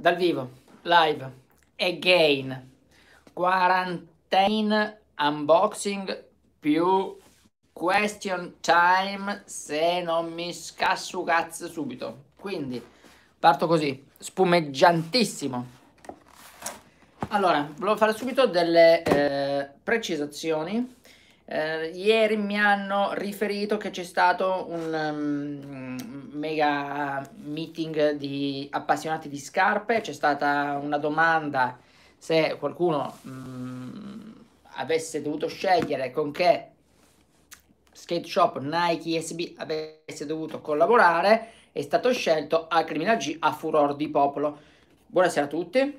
dal vivo, live, again, quarantine unboxing più question time se non mi scasso cazzo subito. Quindi parto così, spumeggiantissimo. Allora, volevo fare subito delle eh, precisazioni eh, ieri mi hanno riferito che c'è stato un um, mega meeting di appassionati di scarpe, c'è stata una domanda se qualcuno um, avesse dovuto scegliere con che skate shop Nike SB avesse dovuto collaborare, è stato scelto a Criminal G a furor di popolo. Buonasera a tutti.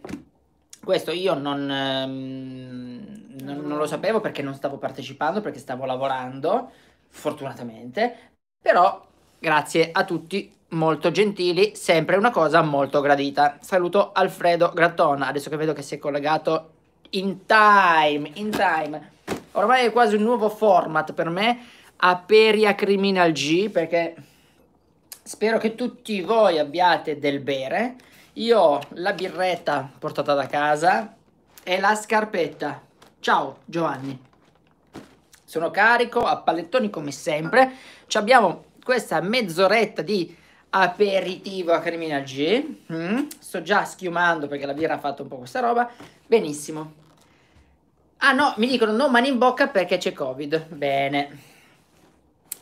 Questo io non, ehm, non, non lo sapevo perché non stavo partecipando, perché stavo lavorando, fortunatamente, però grazie a tutti molto gentili, sempre una cosa molto gradita. Saluto Alfredo Grattona, adesso che vedo che si è collegato in time, in time. Ormai è quasi un nuovo format per me, Aperia Criminal G, perché spero che tutti voi abbiate del bere io ho la birretta portata da casa e la scarpetta. Ciao Giovanni. Sono carico, a pallettoni come sempre. Ci abbiamo questa mezz'oretta di aperitivo a Criminal G. Mm. Sto già schiumando perché la birra ha fatto un po' questa roba. Benissimo. Ah no, mi dicono non mani in bocca perché c'è Covid. Bene.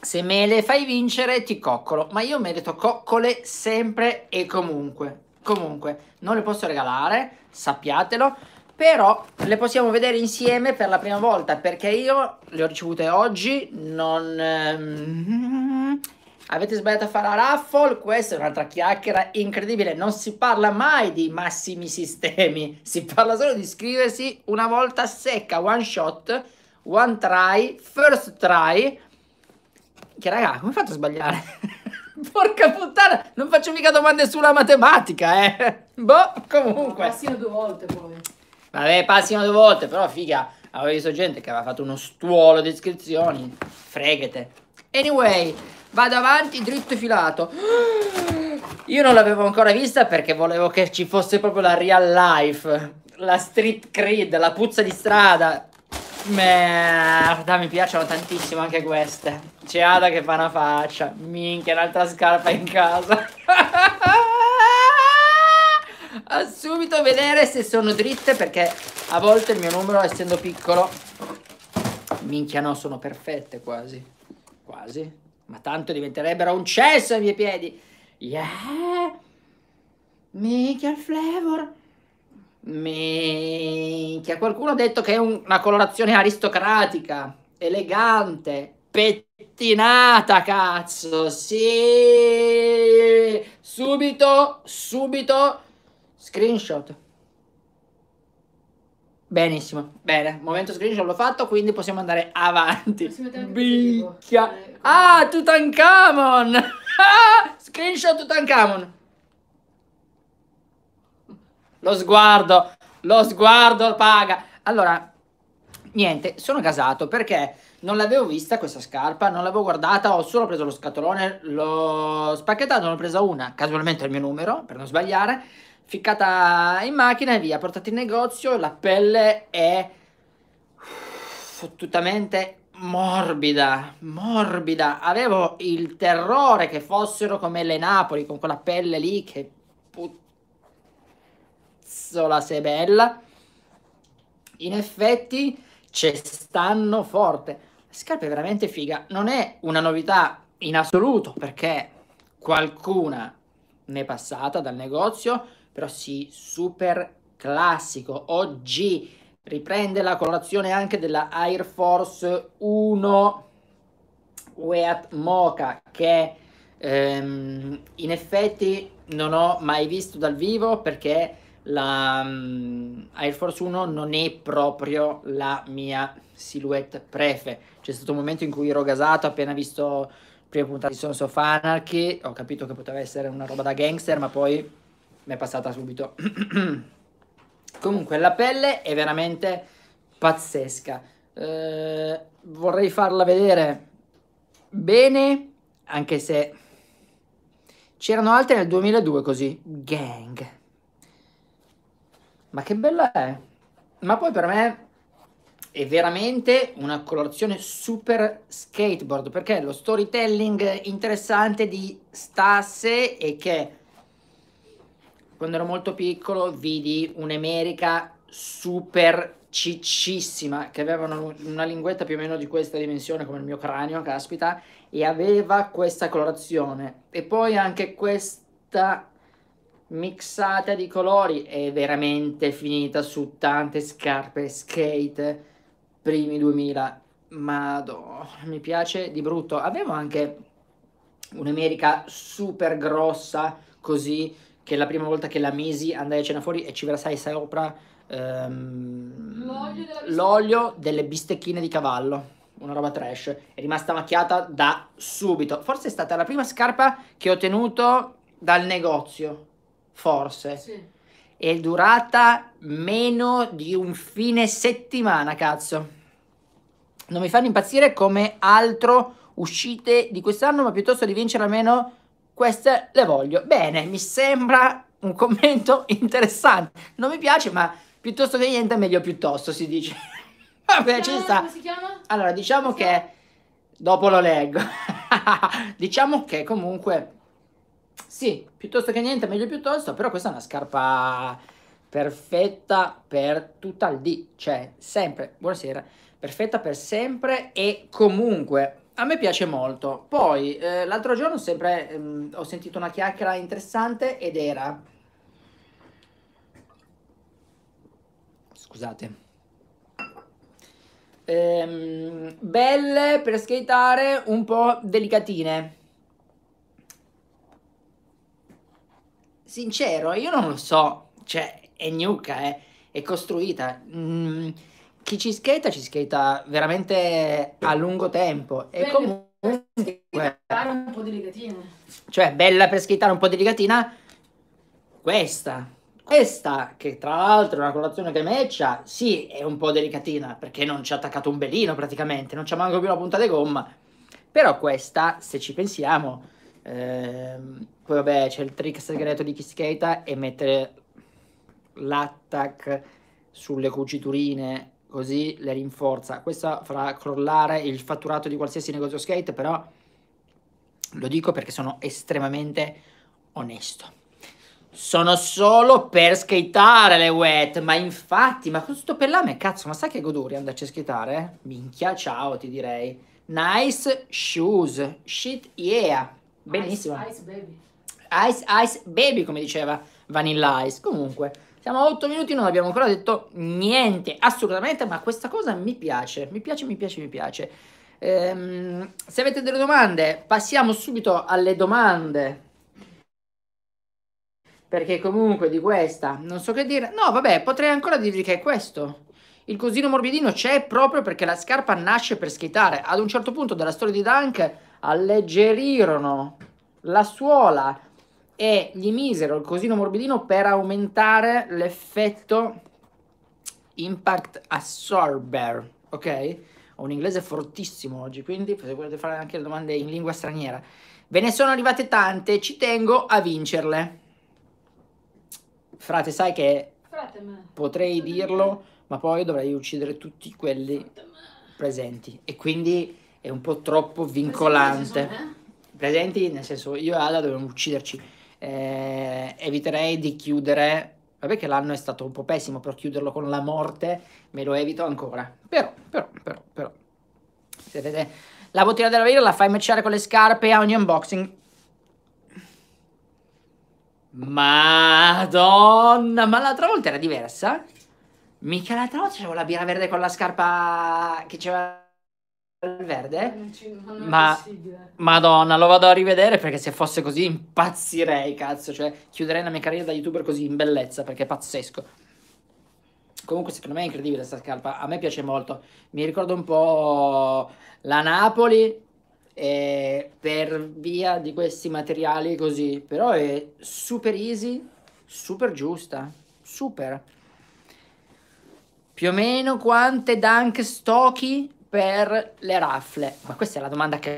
Se me le fai vincere ti coccolo, ma io merito coccole sempre e comunque. Comunque, non le posso regalare, sappiatelo, però le possiamo vedere insieme per la prima volta, perché io le ho ricevute oggi, non... Ehm, avete sbagliato a fare la raffle, questa è un'altra chiacchiera incredibile, non si parla mai di massimi sistemi, si parla solo di iscriversi una volta secca, one shot, one try, first try, che raga, come fate a sbagliare? Porca puttana, non faccio mica domande sulla matematica, eh. Boh, comunque. passino due volte poi. Vabbè, passino due volte, però figa, avevo visto gente che aveva fatto uno stuolo di iscrizioni. Freghete. Anyway, vado avanti dritto e filato. Io non l'avevo ancora vista perché volevo che ci fosse proprio la real life, la street creed, la puzza di strada. Merda, mi piacciono tantissimo anche queste. C'è Ada che fa una faccia. Minchia, un'altra scarpa in casa. A subito vedere se sono dritte perché a volte il mio numero, essendo piccolo, minchia no, sono perfette quasi. Quasi. Ma tanto diventerebbero un cesso ai miei piedi. Yeah! Minchia il flavor! Minchia, qualcuno ha detto che è un, una colorazione aristocratica, elegante, pettinata, cazzo, sì! Subito, subito, screenshot. Benissimo, bene, momento screenshot l'ho fatto, quindi possiamo andare avanti. Minchia! Eh, ah, Tutankhamon! Ah, screenshot Tutankhamon! Lo sguardo, lo sguardo paga. Allora, niente, sono casato perché non l'avevo vista questa scarpa, non l'avevo guardata, ho solo preso lo scatolone, l'ho spacchettato, ne ho presa una, casualmente il mio numero, per non sbagliare, ficcata in macchina e via, portata in negozio, la pelle è fottutamente morbida, morbida, avevo il terrore che fossero come le Napoli, con quella pelle lì che puttana cazzola se bella. In effetti ci stanno forte. La scarpa è veramente figa. Non è una novità in assoluto perché qualcuna ne è passata dal negozio, però sì, super classico. Oggi riprende la colorazione anche della Air Force 1 Weat Mocha che ehm, in effetti non ho mai visto dal vivo perché la um, Air Force 1 non è proprio la mia silhouette prefe. C'è stato un momento in cui ero gasato appena visto prima puntata di Sons of Anarchy, ho capito che poteva essere una roba da gangster, ma poi mi è passata subito. Comunque la pelle è veramente pazzesca. Eh, vorrei farla vedere bene, anche se c'erano altre nel 2002 così, gang ma che bella è! Ma poi per me è veramente una colorazione super skateboard perché lo storytelling interessante di Stasse è che quando ero molto piccolo vidi un'America super ciccissima che aveva una linguetta più o meno di questa dimensione come il mio cranio, caspita, e aveva questa colorazione e poi anche questa mixata di colori è veramente finita su tante scarpe skate primi 2000 madonna mi piace di brutto avevo anche un'America super grossa così che la prima volta che la misi andai a cena fuori e ci versai sopra ehm, l'olio, l'olio delle bistecchine di cavallo una roba trash è rimasta macchiata da subito forse è stata la prima scarpa che ho tenuto dal negozio forse. Sì. E durata meno di un fine settimana, cazzo. Non mi fanno impazzire come altro uscite di quest'anno, ma piuttosto di vincere almeno queste le voglio. Bene, mi sembra un commento interessante. Non mi piace, ma piuttosto che niente, meglio piuttosto, si dice. Vabbè, ci sta. Come si chiama? Allora, diciamo che... Dopo lo leggo. diciamo che comunque sì, piuttosto che niente, meglio piuttosto, però questa è una scarpa perfetta per tutta il D, cioè sempre, buonasera, perfetta per sempre e comunque. A me piace molto. Poi, eh, l'altro giorno sempre ehm, ho sentito una chiacchiera interessante ed era... Scusate. Ehm, belle per skateare, un po' delicatine sincero, io non lo so, cioè è gnucca, eh. è costruita. Mm, chi ci skate ci skate veramente a lungo tempo e Beh, comunque... Fare un po' di rigatina. Cioè, bella per skateare un po' di rigatina, questa. Questa, che tra l'altro è una colazione che meccia, sì, è un po' delicatina, perché non ci ha attaccato un belino praticamente, non c'è manco più una punta di gomma. Però questa, se ci pensiamo, Ehm, poi vabbè c'è il trick segreto di Kisketa e mettere l'attack sulle cuciturine così le rinforza. Questo farà crollare il fatturato di qualsiasi negozio skate, però lo dico perché sono estremamente onesto. Sono solo per skateare le wet, ma infatti, ma questo sto pellame, cazzo, ma sai che goduria andarci a skateare? Minchia, ciao, ti direi. Nice shoes, shit yeah benissimo. Ice, ice Baby. Ice, ice Baby, come diceva Vanilla Ice. Comunque, siamo a 8 minuti, non abbiamo ancora detto niente, assolutamente, ma questa cosa mi piace, mi piace, mi piace, mi piace. Ehm, se avete delle domande, passiamo subito alle domande. Perché comunque di questa non so che dire. No, vabbè, potrei ancora dirvi che è questo. Il cosino morbidino c'è proprio perché la scarpa nasce per skateare. Ad un certo punto della storia di Dunk alleggerirono la suola e gli misero il cosino morbidino per aumentare l'effetto impact absorber, ok? Ho un inglese fortissimo oggi, quindi se volete fare anche le domande in lingua straniera. Ve ne sono arrivate tante, ci tengo a vincerle. Frate, sai che Frateme. potrei Frateme. dirlo, ma poi dovrei uccidere tutti quelli Frateme. presenti. E quindi è un po' troppo vincolante. Eh? Presenti nel senso io e Ada dobbiamo ucciderci. Eh, eviterei di chiudere Vabbè che l'anno è stato un po' pessimo, però chiuderlo con la morte me lo evito ancora. Però, però, però, però. Se vedete, la bottiglia della vela la fai matchare con le scarpe a ogni unboxing. Madonna, ma l'altra volta era diversa? Mica l'altra volta c'avevo la birra verde con la scarpa che c'era il verde. ma, Madonna, lo vado a rivedere perché se fosse così impazzirei, cazzo. Cioè, chiuderei la mia carriera da youtuber così in bellezza perché è pazzesco. Comunque, secondo me è incredibile questa scarpa. A me piace molto. Mi ricorda un po' la Napoli eh, per via di questi materiali così. Però è super easy, super giusta, super. Più o meno quante Dunk Stocky per le raffle? Ma questa è la domanda che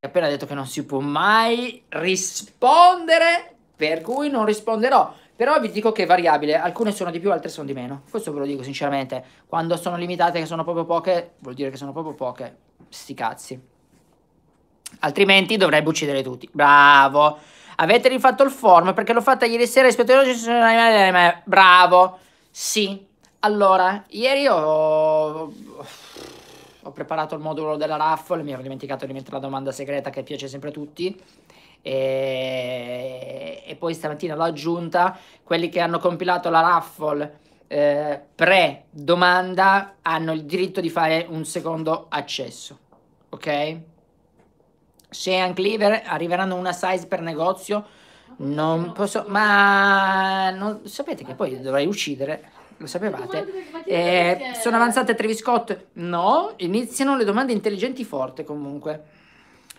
hai appena detto che non si può mai rispondere, per cui non risponderò. Però vi dico che è variabile, alcune sono di più, altre sono di meno. Questo ve lo dico sinceramente. Quando sono limitate, che sono proprio poche, vuol dire che sono proprio poche. Sti cazzi. Altrimenti dovrebbe uccidere tutti. Bravo. Avete rifatto il form perché l'ho fatta ieri sera rispetto a oggi. Bravo. Sì. Allora, ieri ho ho preparato il modulo della raffle, mi ero dimenticato di mettere la domanda segreta che piace sempre a tutti. E, e poi stamattina l'ho aggiunta. Quelli che hanno compilato la raffle eh, pre-domanda hanno il diritto di fare un secondo accesso. Ok? Se Ancleaver arriveranno una size per negozio, non posso. Ma non, sapete che poi dovrei uccidere lo sapevate. Eh, sono avanzate tre Scott? No, iniziano le domande intelligenti forte comunque.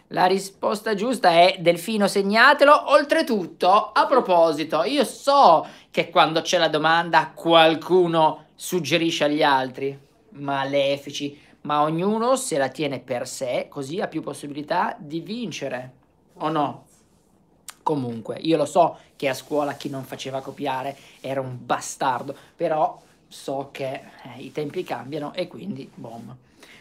La risposta giusta è Delfino, segnatelo. Oltretutto, a proposito, io so che quando c'è la domanda qualcuno suggerisce agli altri, malefici, ma ognuno se la tiene per sé, così ha più possibilità di vincere. O no? Comunque, io lo so che a scuola chi non faceva copiare era un bastardo, però so che eh, i tempi cambiano e quindi boom.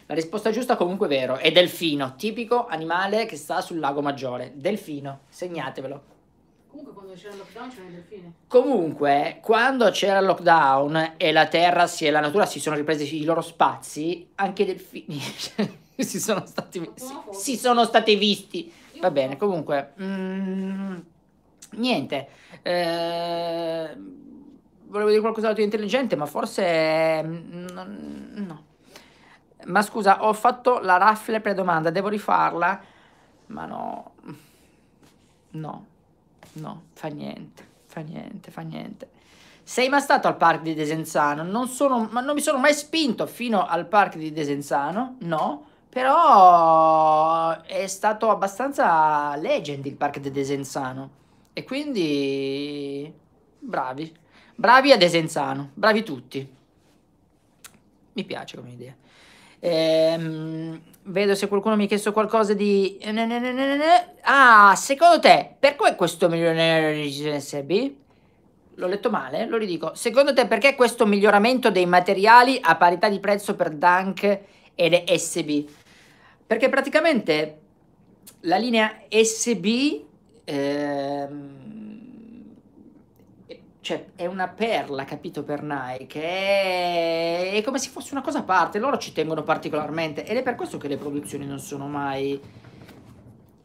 La risposta giusta comunque è vero, è delfino, tipico animale che sta sul lago maggiore. Delfino, segnatevelo. Comunque quando c'era il lockdown c'erano i delfini. Comunque, quando c'era il lockdown e la terra si, e la natura si sono ripresi i loro spazi, anche i delfini si sono stati, si, si sono stati visti. Va bene, comunque, mm, niente. Eh, volevo dire qualcos'altro di intelligente, ma forse... Mm, no. Ma scusa, ho fatto la raffle domanda devo rifarla? Ma no. No, no, fa niente, fa niente, fa niente. Sei mai stato al parco di Desenzano? Non sono, ma non mi sono mai spinto fino al parco di Desenzano, no. Però è stato abbastanza legend il parco di Desenzano. E quindi bravi. Bravi a Desenzano, bravi tutti. Mi piace come idea. Ehm, vedo se qualcuno mi ha chiesto qualcosa di... Eh, ah, secondo te, perché questo milionario di GSB? L'ho letto male, lo ridico. Secondo te perché questo miglioramento dei materiali a parità di prezzo per Dunk ed SB? Perché praticamente la linea SB ehm, cioè è una perla, capito, per Nike, è, è come se fosse una cosa a parte, loro ci tengono particolarmente ed è per questo che le produzioni non sono mai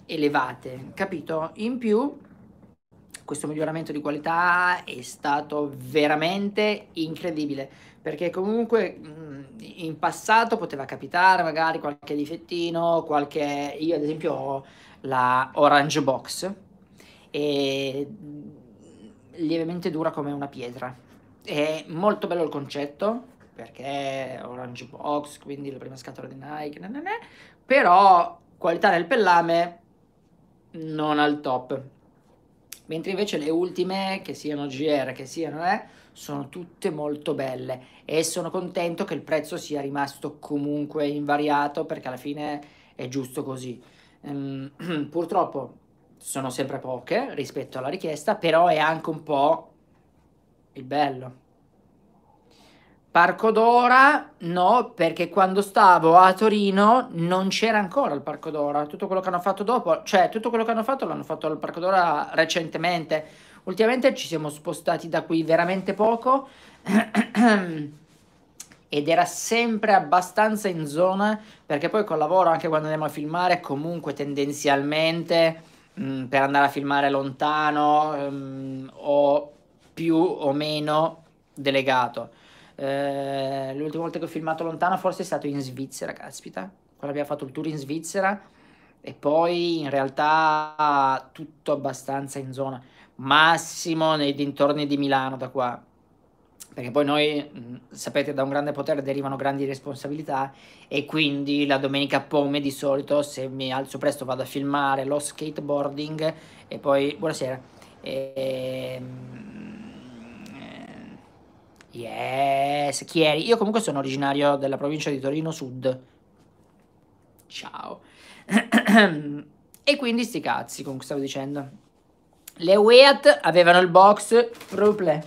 elevate, capito? In più questo miglioramento di qualità è stato veramente incredibile perché comunque mm, in passato poteva capitare magari qualche difettino, qualche io ad esempio ho la Orange Box e mm, lievemente dura come una pietra. È molto bello il concetto perché Orange Box, quindi la prima scatola di Nike, nananè, però qualità del pellame non al top mentre invece le ultime, che siano GR, che siano eh, sono tutte molto belle e sono contento che il prezzo sia rimasto comunque invariato perché alla fine è giusto così. Ehm, purtroppo sono sempre poche rispetto alla richiesta, però è anche un po' il bello. Parco d'Ora no, perché quando stavo a Torino non c'era ancora il Parco d'Ora. Tutto quello che hanno fatto dopo, cioè tutto quello che hanno fatto l'hanno fatto al Parco d'Ora recentemente. Ultimamente ci siamo spostati da qui veramente poco ed era sempre abbastanza in zona perché poi col lavoro anche quando andiamo a filmare comunque tendenzialmente mh, mm, per andare a filmare lontano mh, mm, o più o meno delegato eh, l'ultima volta che ho filmato lontano forse è stato in Svizzera, caspita. Quando abbiamo fatto il tour in Svizzera e poi in realtà tutto abbastanza in zona. Massimo nei dintorni di Milano da qua. Perché poi noi, sapete, da un grande potere derivano grandi responsabilità e quindi la domenica pome di solito se mi alzo presto vado a filmare lo skateboarding e poi... Buonasera. E, ehm, Yes, chi eri? Io comunque sono originario della provincia di Torino Sud. Ciao. e quindi sti cazzi, comunque stavo dicendo. Le Weat avevano il box Ruple.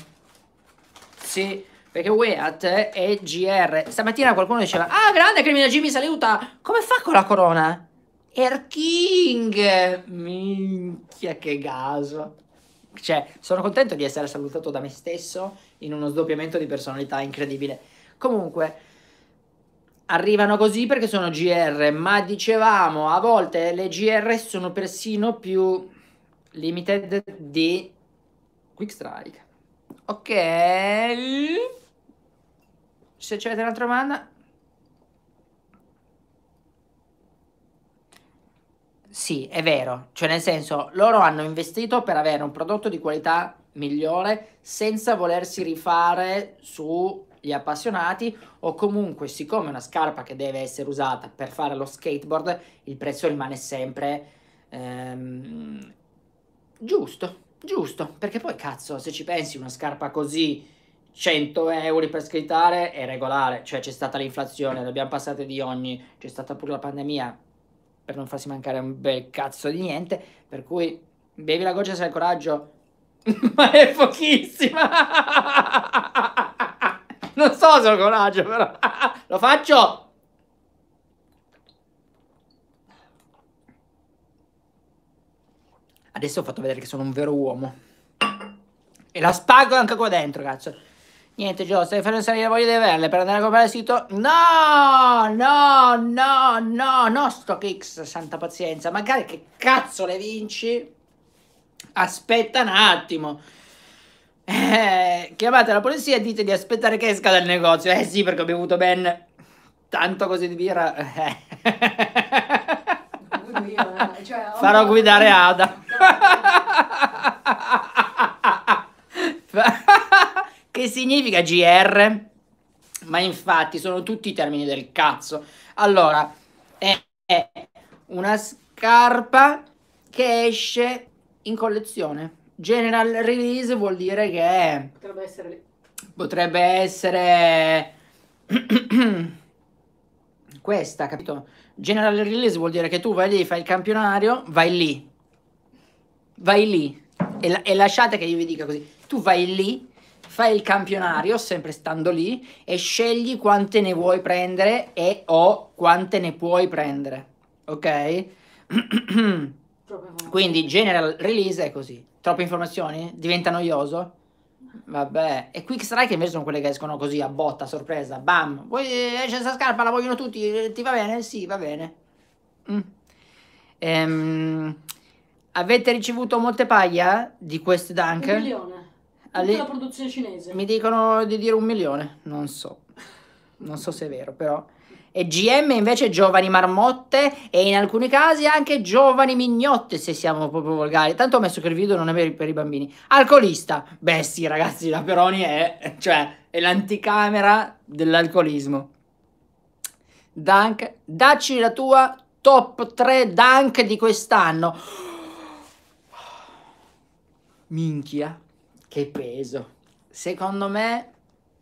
Sì, perché Weat è GR. Stamattina qualcuno diceva, ah grande Crimina Jimmy saluta, come fa con la corona? Air er King! Minchia che caso. Cioè, sono contento di essere salutato da me stesso in uno sdoppiamento di personalità incredibile. Comunque, arrivano così perché sono GR, ma dicevamo, a volte le GR sono persino più limited di Quick Strike. Ok. Se avete un'altra domanda... Sì, è vero. Cioè, nel senso, loro hanno investito per avere un prodotto di qualità migliore senza volersi rifare sugli appassionati o comunque siccome è una scarpa che deve essere usata per fare lo skateboard il prezzo rimane sempre ehm, giusto giusto perché poi cazzo se ci pensi una scarpa così 100 euro per scrittare è regolare, cioè c'è stata l'inflazione, le abbiamo di ogni, c'è stata pure la pandemia, per non farsi mancare un bel cazzo di niente, per cui bevi la goccia se hai coraggio, Ma è pochissima! Non so se ho coraggio, però lo faccio! Adesso ho fatto vedere che sono un vero uomo. E la spago anche qua dentro, cazzo. Niente, Gio, stai facendo salire voglia di averle per andare a comprare il sito. No, no, no, no, no, sto Kicks, santa pazienza. Magari che cazzo le vinci? aspetta un attimo. Eh, chiamate la polizia e dite di aspettare che esca dal negozio. Eh sì, perché ho bevuto ben tanto così di birra. Eh. Cioè, Farò no, guidare Ada. che significa GR? Ma infatti sono tutti i termini del cazzo. Allora, è una scarpa che esce in collezione. General release vuol dire che potrebbe essere, potrebbe essere... questa, capito? General release vuol dire che tu vai lì, fai il campionario, vai lì, vai lì e, la- e lasciate che io vi dica così, tu vai lì, fai il campionario, sempre stando lì, e scegli quante ne vuoi prendere e o quante ne puoi prendere, ok? Quindi general release è così. Troppe informazioni? Diventa noioso? Vabbè, e quick strike invece sono quelle che escono così a botta, a sorpresa, bam, Vuoi, esce questa scarpa, la vogliono tutti, ti va bene? Sì, va bene. Mm. Ehm, avete ricevuto molte paglia eh, di queste dunk? Un milione, Alle... tutta la produzione cinese. Mi dicono di dire un milione, non so, non so se è vero, però e GM invece giovani marmotte e in alcuni casi anche giovani mignotte se siamo proprio volgari. Tanto ho messo che il video non è per, i bambini. Alcolista. Beh sì ragazzi, la Peroni è, cioè, è l'anticamera dell'alcolismo. Dunk, dacci la tua top 3 dunk di quest'anno. Minchia, che peso. Secondo me...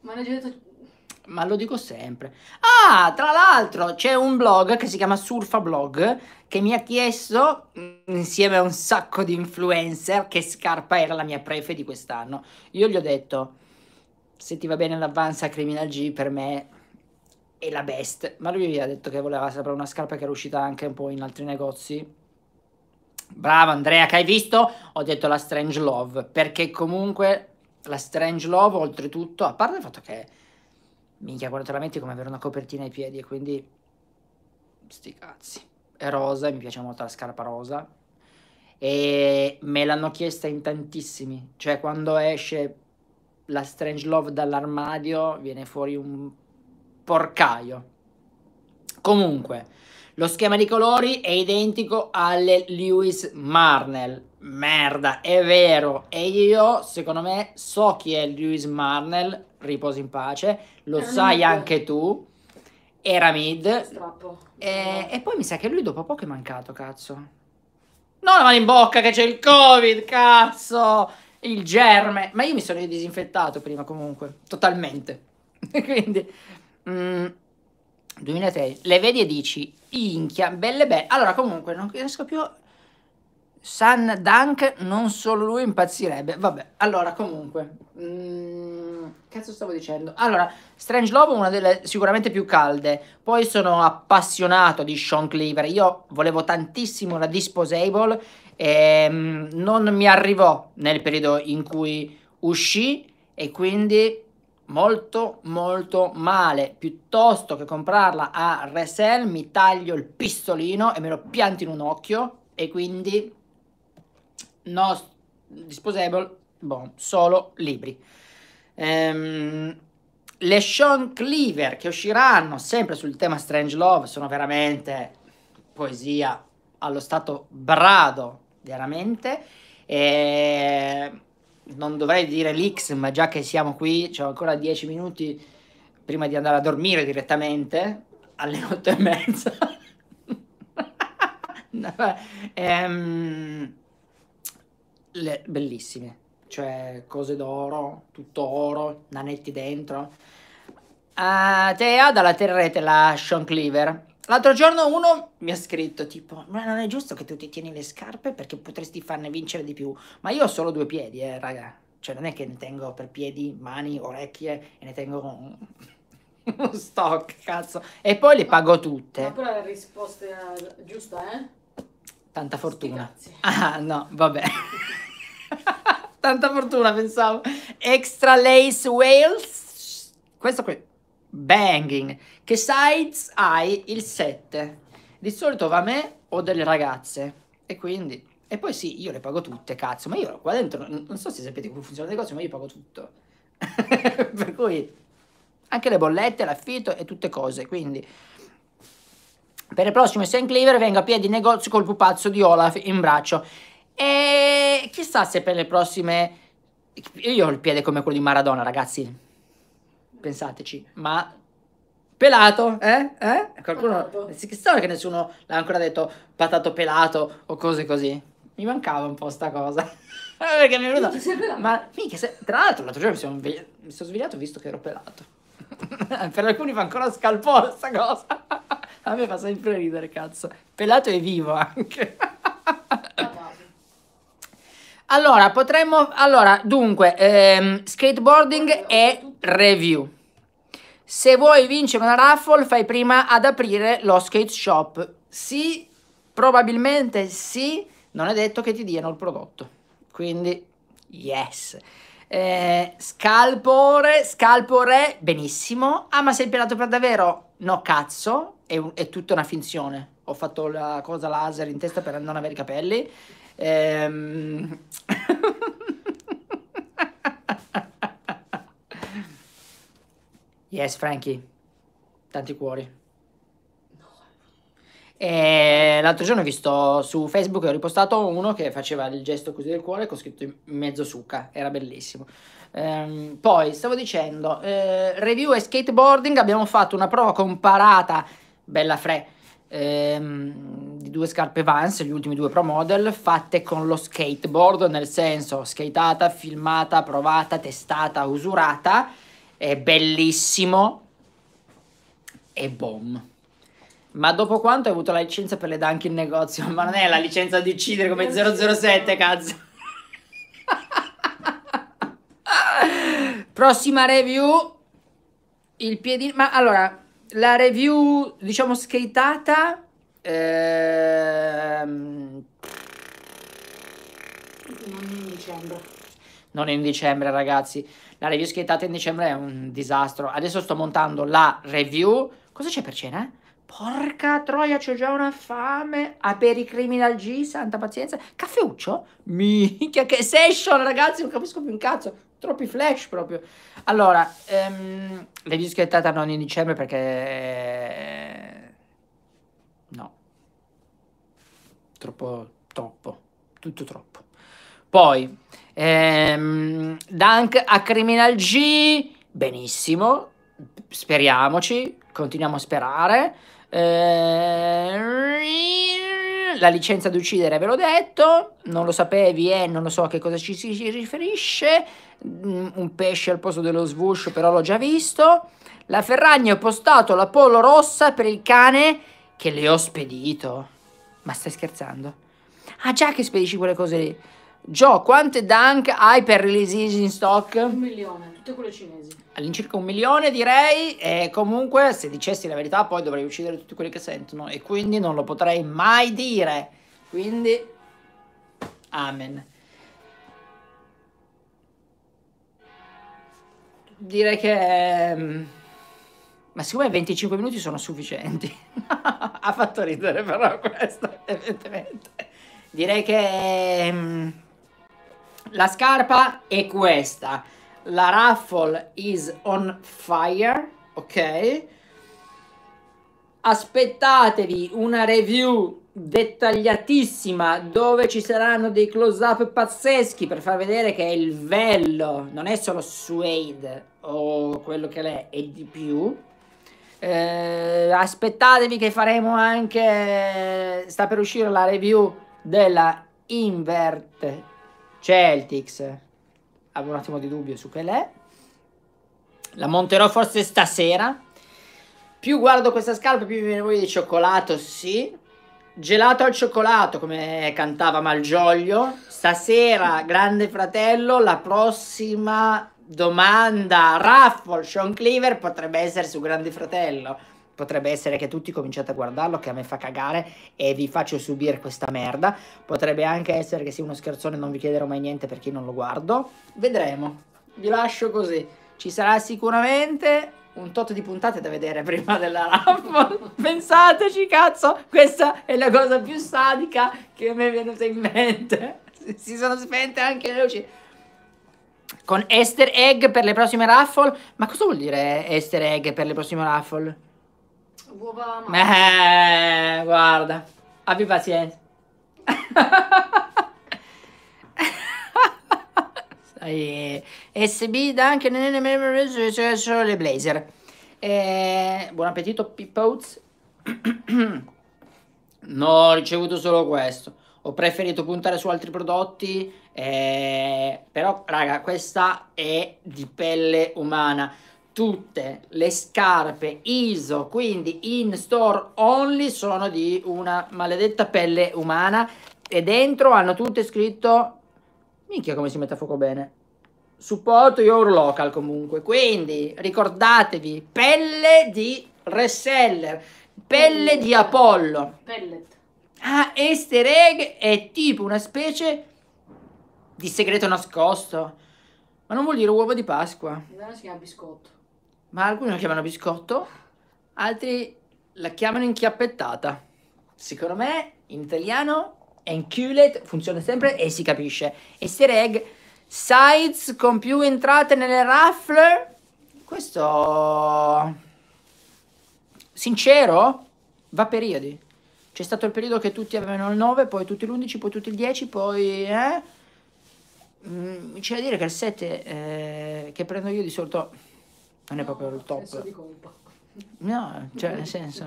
Ma ne ho detto ma lo dico sempre. Ah, tra l'altro c'è un blog che si chiama Surfablog che mi ha chiesto, mm, insieme a un sacco di influencer, che scarpa era la mia prefe di quest'anno. Io gli ho detto, se ti va bene l'avanza Criminal G per me è la best, ma lui mi ha detto che voleva sapere una scarpa che era uscita anche un po' in altri negozi. Bravo Andrea, che hai visto? Ho detto la Strange Love, perché comunque la Strange Love, oltretutto, a parte il fatto che Minchia, quando te la metti come avere una copertina ai piedi, e quindi... Sti cazzi. È rosa, mi piace molto la scarpa rosa. E me l'hanno chiesta in tantissimi. Cioè, quando esce la Strange Love dall'armadio, viene fuori un porcaio. Comunque, lo schema di colori è identico alle Lewis Marnell. Merda, è vero. E io, secondo me, so chi è Lewis Marnell riposi in pace, lo era sai mid. anche tu, era mid. E, e poi mi sa che lui dopo poco è mancato, cazzo. No, la mano in bocca che c'è il covid, cazzo! Il germe. Ma io mi sono disinfettato prima comunque, totalmente. Quindi... Mm. 2003, le vedi e dici, inchia, belle belle. Allora, comunque, non riesco più. San Dunk, non solo lui impazzirebbe. Vabbè, allora, comunque. Mm, cazzo stavo dicendo? Allora, Strange Love è una delle sicuramente più calde. Poi sono appassionato di Sean Cleaver. Io volevo tantissimo la Disposable. E, ehm, non mi arrivò nel periodo in cui uscì. E quindi molto molto male piuttosto che comprarla a resell mi taglio il pistolino e me lo pianto in un occhio e quindi no disposable boh, solo libri Ehm, le Sean Cleaver che usciranno sempre sul tema Strange Love sono veramente poesia allo stato brado, veramente. E ehm, non dovrei dire l'X, ma già che siamo qui, ho ancora 10 minuti prima di andare a dormire direttamente alle 8 e mezza. ehm, le, bellissime, cioè cose d'oro, tutto oro, nanetti dentro. A ah, Tea ah, dalla Terrete, la Sean Cleaver. L'altro giorno uno mi ha scritto tipo, ma non è giusto che tu ti tieni le scarpe perché potresti farne vincere di più. Ma io ho solo due piedi, eh, raga. Cioè non è che ne tengo per piedi, mani, orecchie e ne tengo un, un stock, cazzo. E poi le pago tutte. Ma quella è la risposta giusta, eh? Tanta fortuna. Sì, ah, no, vabbè. Tanta fortuna, pensavo. Extra Lace whales Questo qui. Banging. Che size hai? Il 7. Di solito va a me o delle ragazze. E quindi... E poi sì, io le pago tutte, cazzo. Ma io qua dentro... Non so se sapete come funziona il negozio, ma io pago tutto. per cui... Anche le bollette, l'affitto e tutte cose. Quindi... Per le prossime St. Cleaver vengo a piedi negozio col pupazzo di Olaf in braccio. E chissà se per le prossime... Io ho il piede come quello di Maradona, ragazzi. Pensateci. Ma pelato, eh? eh? Qualcuno... Patato. Eh chissà che nessuno l'ha ancora detto patato pelato o cose così. Mi mancava un po' sta cosa. Perché mi è venuto... Ma mica, se... tra l'altro l'altro giorno mi sono, ve... mi sono svegliato visto che ero pelato. per alcuni fa ancora scalpore sta cosa. A me fa sempre ridere, cazzo. Pelato e vivo anche. Allora, potremmo... Allora, dunque, ehm, skateboarding e review. Se vuoi vincere una raffle, fai prima ad aprire lo skate shop. Sì, probabilmente sì, non è detto che ti diano il prodotto. Quindi, yes. Eh, scalpore, scalpore, benissimo. Ah, ma sei impiegato per davvero? No, cazzo, è, è tutta una finzione ho fatto la cosa laser in testa per non avere i capelli Ehm... yes, Frankie. Tanti cuori. E l'altro giorno ho visto su Facebook, ho ripostato uno che faceva il gesto così del cuore con scritto in mezzo succa, era bellissimo. Ehm, poi stavo dicendo, eh, review e skateboarding, abbiamo fatto una prova comparata, bella fre, ehm, di due scarpe Vans, gli ultimi due Pro Model, fatte con lo skateboard, nel senso skateata, filmata, provata, testata, usurata, è bellissimo e bom. Ma dopo quanto hai avuto la licenza per le dunk in negozio? Ma non è la licenza di uccidere come 007, cazzo. Prossima review. Il piedino. Ma allora, la review, diciamo, skateata... Ehm... Non in dicembre. Non in dicembre, ragazzi. La review skateata in dicembre è un disastro. Adesso sto montando la review. Cosa c'è per cena? Porca troia, c'ho già una fame. Ah, per i criminal G, santa pazienza. Caffeuccio? Minchia, che session, ragazzi, non capisco più un cazzo. Troppi flash proprio. Allora, ehm, le biciclette non in dicembre perché... Eh, no. Troppo, troppo. Tutto troppo. Poi, ehm, Dunk a Criminal G, benissimo. Speriamoci, continuiamo a sperare. Eh, la licenza di uccidere ve l'ho detto, non lo sapevi e eh, non lo so a che cosa ci si riferisce. Mm, un pesce al posto dello swoosh, però l'ho già visto. La Ferragna ha postato la polo rossa per il cane che le ho spedito. Ma stai scherzando? Ah già che spedisci quelle cose lì. Gio, quante dunk hai per releases in stock? Un milione, tutte quelle cinesi. All'incirca un milione direi e comunque se dicessi la verità poi dovrei uccidere tutti quelli che sentono e quindi non lo potrei mai dire. Quindi, amen. direi che... Ehm, ma siccome 25 minuti sono sufficienti. ha fatto ridere però questo, evidentemente. Direi che... Ehm, la scarpa è questa. La raffle is on fire, ok? Aspettatevi una review dettagliatissima dove ci saranno dei close up pazzeschi per far vedere che il vello non è solo suede o quello che l'è e di più eh, aspettatevi che faremo anche sta per uscire la review della invert celtics avevo un attimo di dubbio su che l'è la monterò forse stasera più guardo questa scarpa più mi viene voglia di cioccolato sì Gelato al cioccolato, come cantava Malgioglio. Stasera, Grande Fratello, la prossima domanda raffle Sean Cleaver potrebbe essere su Grande Fratello. Potrebbe essere che tutti cominciate a guardarlo, che a me fa cagare e vi faccio subire questa merda. Potrebbe anche essere che sia uno scherzone e non vi chiederò mai niente perché non lo guardo. Vedremo. Vi lascio così. Ci sarà sicuramente un tot di puntate da vedere prima della RAF. Pensateci, cazzo, questa è la cosa più sadica che mi è venuta in mente. Si sono spente anche le luci. Con Easter Egg per le prossime raffle? Ma cosa vuol dire Easter Egg per le prossime raffle? Uova eh, guarda, abbi pazienza. e SB Duncan solo le blazer e... buon appetito Pippoz no ho ricevuto solo questo ho preferito puntare su altri prodotti eh... però raga questa è di pelle umana tutte le scarpe ISO, quindi in store only, sono di una maledetta pelle umana e dentro hanno tutte scritto... Minchia come si mette a fuoco bene supporto your local comunque, quindi ricordatevi, pelle di reseller, pelle di Apollo. Pellet. Ah, easter egg è tipo una specie di segreto nascosto, ma non vuol dire uovo di Pasqua. Non si chiama biscotto. Ma alcuni la chiamano biscotto, altri la chiamano inchiappettata. Secondo me in italiano enculate funziona sempre e si capisce. Easter egg Sides con più entrate nelle raffle? Questo... Sincero? Va periodi. C'è stato il periodo che tutti avevano il 9, poi tutti l'11, poi tutti il 10, poi... Eh? Mm, c'è da dire che il 7 eh, che prendo io di solito non è no, proprio il top. Senso di colpa. No, cioè nel senso...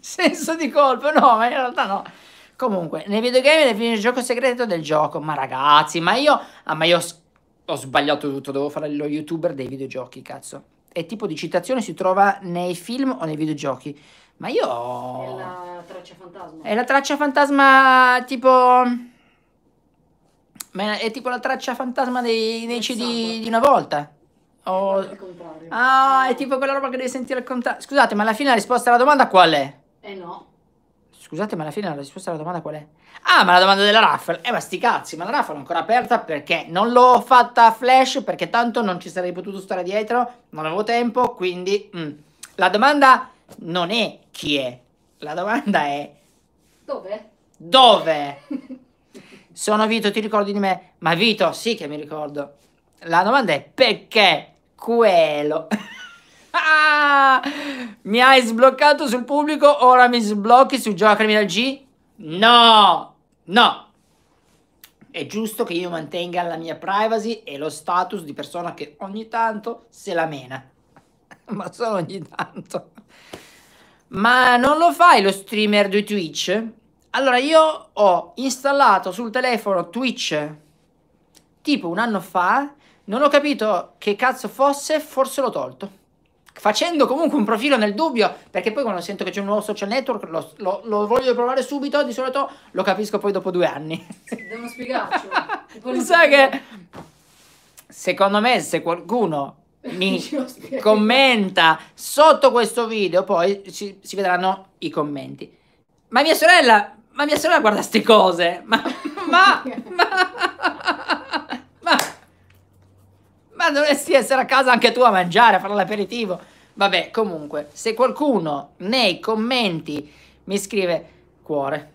senso di colpa, no, ma in realtà no. Comunque, nei videogame definisce il gioco segreto del gioco. Ma ragazzi, ma io... Ah, ma io ho sbagliato tutto, devo fare lo youtuber dei videogiochi, cazzo. E tipo di citazione si trova nei film o nei videogiochi? Ma io... È la traccia fantasma. È la traccia fantasma tipo... Ma è tipo la traccia fantasma dei, dei CD di una volta. O... È ah, è tipo quella roba che devi sentire al contrario. Scusate, ma alla fine la risposta alla domanda qual è? Eh no. Scusate, ma alla fine la risposta alla domanda qual è? Ah, ma la domanda della raffle. Eh, ma sti cazzi, ma la raffle è ancora aperta perché non l'ho fatta a flash, perché tanto non ci sarei potuto stare dietro, non avevo tempo, quindi... Mm. La domanda non è chi è, la domanda è... Dove? Dove? Sono Vito, ti ricordi di me? Ma Vito, sì che mi ricordo. La domanda è perché quello... Ah! mi hai sbloccato sul pubblico, ora mi sblocchi su Gioca Criminal G? No, no. È giusto che io mantenga la mia privacy e lo status di persona che ogni tanto se la mena. Ma solo ogni tanto. Ma non lo fai lo streamer di Twitch? Allora io ho installato sul telefono Twitch tipo un anno fa, non ho capito che cazzo fosse, forse l'ho tolto facendo comunque un profilo nel dubbio, perché poi quando sento che c'è un nuovo social network lo, lo, lo voglio provare subito, di solito lo capisco poi dopo due anni. Devo spiegarci. Mi sa che secondo me se qualcuno mi commenta sotto questo video, poi ci, si vedranno i commenti. Ma mia sorella, ma mia sorella guarda queste cose, ma, ma, ma ma dovresti essere a casa anche tu a mangiare, a fare l'aperitivo. Vabbè, comunque, se qualcuno nei commenti mi scrive cuore.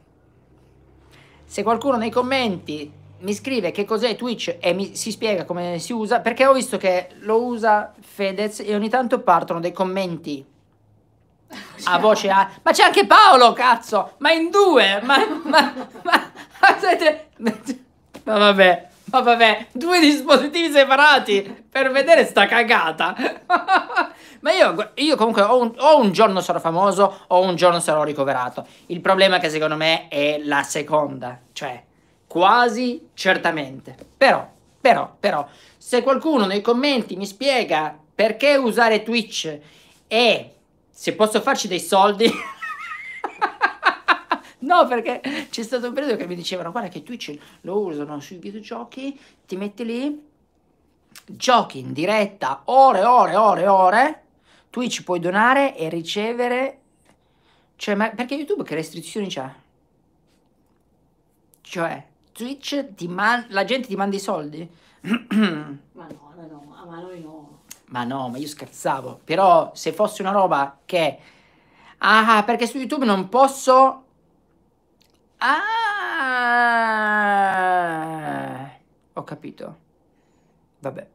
Se qualcuno nei commenti mi scrive che cos'è Twitch e mi, si spiega come si usa, perché ho visto che lo usa Fedez e ogni tanto partono dei commenti a voce a... Ma c'è anche Paolo, cazzo! Ma in due! Ma... ma, ma, ma, ma vabbè. Ma oh, vabbè, due dispositivi separati per vedere sta cagata. Ma io, io comunque o un, o un, giorno sarò famoso o un giorno sarò ricoverato. Il problema che secondo me è la seconda, cioè quasi certamente. Però, però, però, se qualcuno nei commenti mi spiega perché usare Twitch e se posso farci dei soldi... No, perché c'è stato un periodo che mi dicevano, guarda che Twitch lo usano sui videogiochi, ti metti lì, giochi in diretta ore, ore, ore, ore, Twitch puoi donare e ricevere... Cioè, ma perché YouTube che restrizioni c'ha? Cioè, Twitch ti man- la gente ti manda i soldi? ma no, no, no, ma noi no. Ma no, ma io scherzavo. Però se fosse una roba che... Ah, ah perché su YouTube non posso Ah! Ho capito. Vabbè.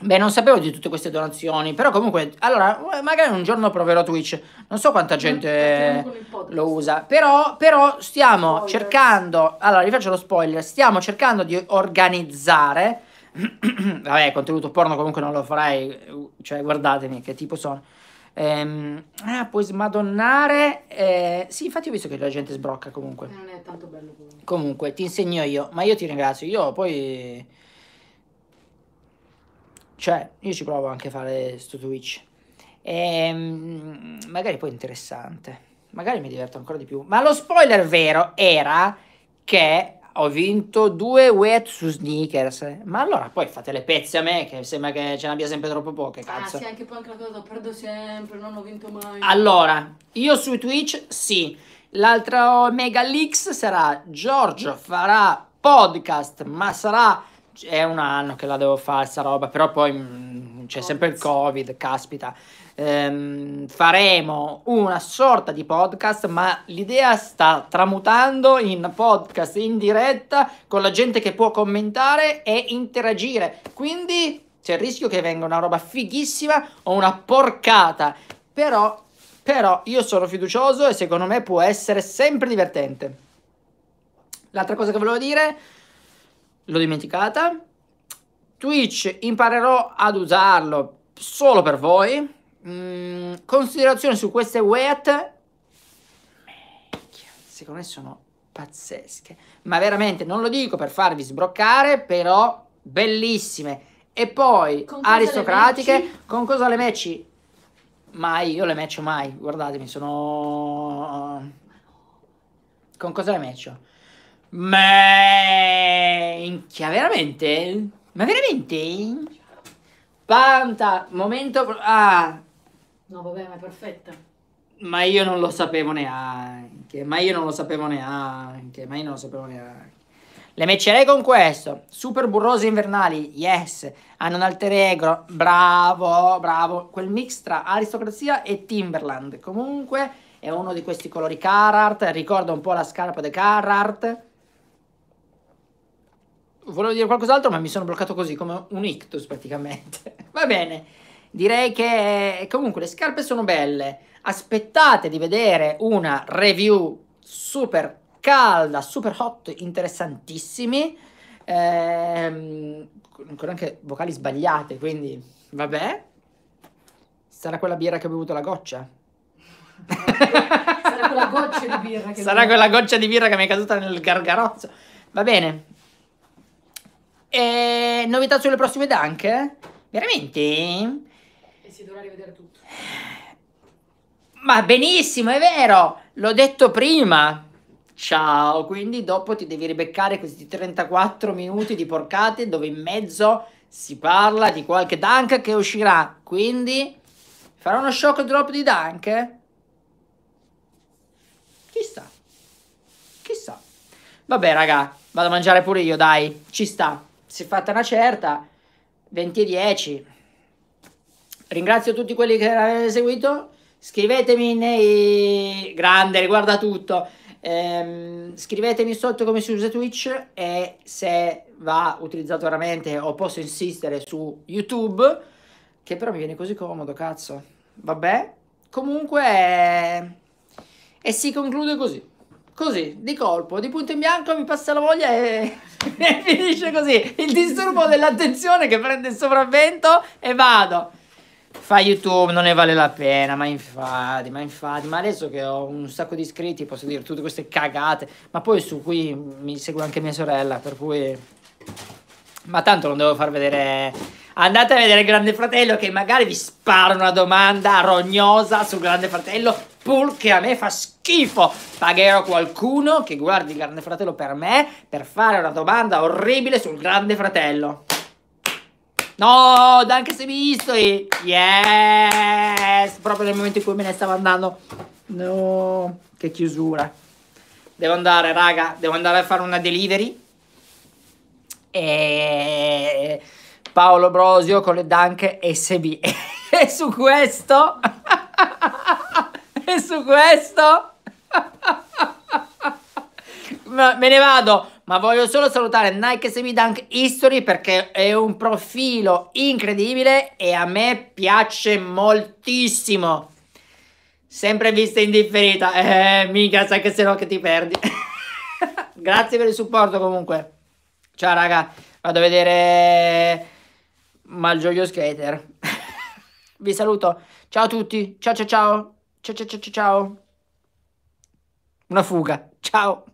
Beh, non sapevo di tutte queste donazioni, però comunque, allora, magari un giorno proverò Twitch. Non so quanta gente lo usa, però, però stiamo spoiler. cercando, allora vi faccio lo spoiler, stiamo cercando di organizzare, vabbè, contenuto porno comunque non lo farai, cioè guardatemi che tipo sono Ehm, ah, puoi smadonnare. Eh, sì, infatti ho visto che la gente sbrocca comunque. Non è tanto bello comunque. Comunque, ti insegno io, ma io ti ringrazio. Io poi... Cioè, io ci provo anche a fare sto Twitch. Ehm, magari poi è interessante. Magari mi diverto ancora di più. Ma lo spoiler vero era che ho vinto due wet su sneakers. Ma allora poi fate le pezze a me, che sembra che ce n'abbia sempre troppo poche. Ah, cazzo. Ah, sì, anche poi anche la cosa, perdo sempre, non ho vinto mai. Allora, io su Twitch sì. L'altra Mega Leaks sarà Giorgio farà podcast, ma sarà è un anno che la devo fare sta roba, però poi mh, mm, c'è Coviz. sempre il Covid, caspita ehm, faremo una sorta di podcast, ma l'idea sta tramutando in podcast in diretta con la gente che può commentare e interagire. Quindi c'è il rischio che venga una roba fighissima o una porcata. Però, però io sono fiducioso e secondo me può essere sempre divertente. L'altra cosa che volevo dire, l'ho dimenticata. Twitch imparerò ad usarlo solo per voi, Mm, considerazione su queste WEAT secondo me sono pazzesche ma veramente non lo dico per farvi sbroccare però bellissime e poi con aristocratiche con cosa le meci mai io le meccio mai guardatemi sono con cosa le meccio Minchia, veramente? Ma veramente? Panta, momento... Ah, No, vabbè, ma è perfetta. Ma io non lo sapevo neanche, ma io non lo sapevo neanche, ma io non lo sapevo neanche. Le meccerei con questo. Super burrose invernali, yes. Hanno un alter ego, bravo, bravo. Quel mix tra aristocrazia e Timberland. Comunque è uno di questi colori Carhartt, ricorda un po' la scarpa di Carhartt. Volevo dire qualcos'altro ma mi sono bloccato così, come un ictus praticamente. Va bene direi che comunque le scarpe sono belle. Aspettate di vedere una review super calda, super hot, interessantissimi. Ehm, con anche vocali sbagliate, quindi vabbè. Sarà quella birra che ho bevuto la goccia? Sarà quella goccia di birra che Sarà quella goccia di birra che mi è caduta nel gargarozzo. Va bene. E eh, novità sulle prossime dunk? Veramente? si dovrà rivedere tutto. Ma benissimo, è vero, l'ho detto prima. Ciao, quindi dopo ti devi ribeccare questi 34 minuti di porcate dove in mezzo si parla di qualche dunk che uscirà. Quindi farà uno shock drop di dunk? Chissà, chissà. Vabbè raga, vado a mangiare pure io, dai, ci sta. Si è fatta una certa, 20 e 10 ringrazio tutti quelli che avete seguito, scrivetemi nei... grande, riguarda tutto, ehm, scrivetemi sotto come si usa Twitch e se va utilizzato veramente o posso insistere su YouTube, che però mi viene così comodo, cazzo, vabbè, comunque... È... Eh, e si conclude così così, di colpo, di punto in bianco mi passa la voglia e, e finisce così. Il disturbo dell'attenzione che prende il sopravvento e vado. Fa YouTube, non ne vale la pena, ma infatti, ma infatti, ma adesso che ho un sacco di iscritti posso dire tutte queste cagate, ma poi su qui mi segue anche mia sorella, per cui... Ma tanto non devo far vedere... Andate a vedere il Grande Fratello che magari vi spara una domanda rognosa sul Grande Fratello, pur che a me fa schifo. Pagherò qualcuno che guardi il Grande Fratello per me per fare una domanda orribile sul Grande Fratello. No, anche se mi visto e... Yes! Proprio nel momento in cui me ne stavo andando. No, che chiusura. Devo andare, raga. Devo andare a fare una delivery. E... Paolo Brosio con le Dunk SB. e su questo... e su questo... me ne vado ma voglio solo salutare Nike SB History perché è un profilo incredibile e a me piace moltissimo. Sempre vista indifferita, eh, mica sai che se no che ti perdi. Grazie per il supporto comunque. Ciao raga, vado a vedere Malgioglio Skater. Vi saluto. Ciao a tutti. Ciao ciao ciao. Ciao ciao ciao ciao. Una fuga. Ciao.